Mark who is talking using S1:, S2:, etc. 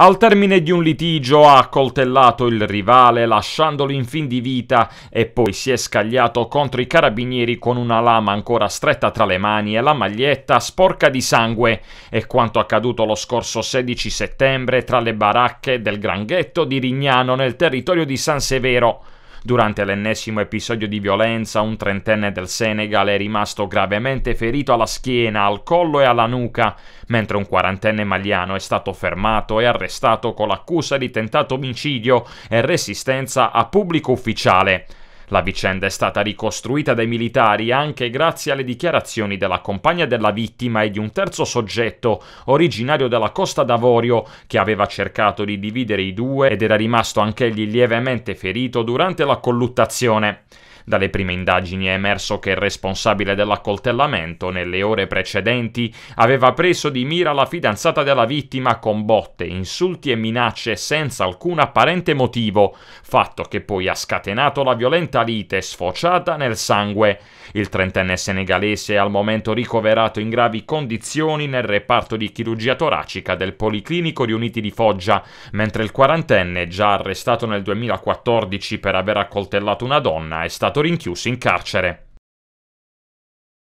S1: Al termine di un litigio ha accoltellato il rivale lasciandolo in fin di vita e poi si è scagliato contro i carabinieri con una lama ancora stretta tra le mani e la maglietta sporca di sangue. È quanto accaduto lo scorso 16 settembre tra le baracche del Granghetto di Rignano nel territorio di San Severo. Durante l'ennesimo episodio di violenza, un trentenne del Senegal è rimasto gravemente ferito alla schiena, al collo e alla nuca, mentre un quarantenne maliano è stato fermato e arrestato con l'accusa di tentato omicidio e resistenza a pubblico ufficiale. La vicenda è stata ricostruita dai militari anche grazie alle dichiarazioni della compagna della vittima e di un terzo soggetto, originario della Costa d'Avorio, che aveva cercato di dividere i due ed era rimasto anch'egli lievemente ferito durante la colluttazione. Dalle prime indagini è emerso che il responsabile dell'accoltellamento, nelle ore precedenti, aveva preso di mira la fidanzata della vittima con botte, insulti e minacce senza alcun apparente motivo, fatto che poi ha scatenato la violenta lite sfociata nel sangue. Il trentenne senegalese è al momento ricoverato in gravi condizioni nel reparto di chirurgia toracica del Policlinico Riuniti di Foggia, mentre il quarantenne, già arrestato nel 2014 per aver accoltellato una donna, è stato rinchiuso in carcere.